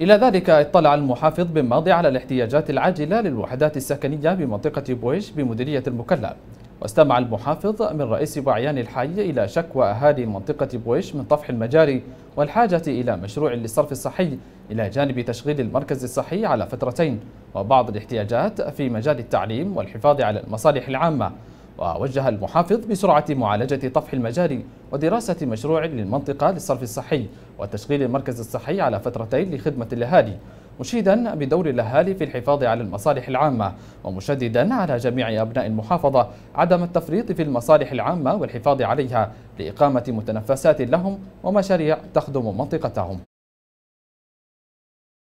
إلى ذلك اطلع المحافظ بن ماضي على الاحتياجات العاجلة للوحدات السكنية بمنطقة بويش بمديرية المكلا واستمع المحافظ من رئيس وعيان الحي إلى شكوى أهالي منطقة بويش من طفح المجاري والحاجة إلى مشروع للصرف الصحي إلى جانب تشغيل المركز الصحي على فترتين وبعض الاحتياجات في مجال التعليم والحفاظ على المصالح العامة ووجه المحافظ بسرعة معالجة طفح المجاري ودراسة مشروع للمنطقة للصرف الصحي وتشغيل المركز الصحي على فترتين لخدمة الأهالي مشيدا بدور الاهالي في الحفاظ على المصالح العامه ومشددا على جميع ابناء المحافظه عدم التفريط في المصالح العامه والحفاظ عليها لاقامه متنفسات لهم ومشاريع تخدم منطقتهم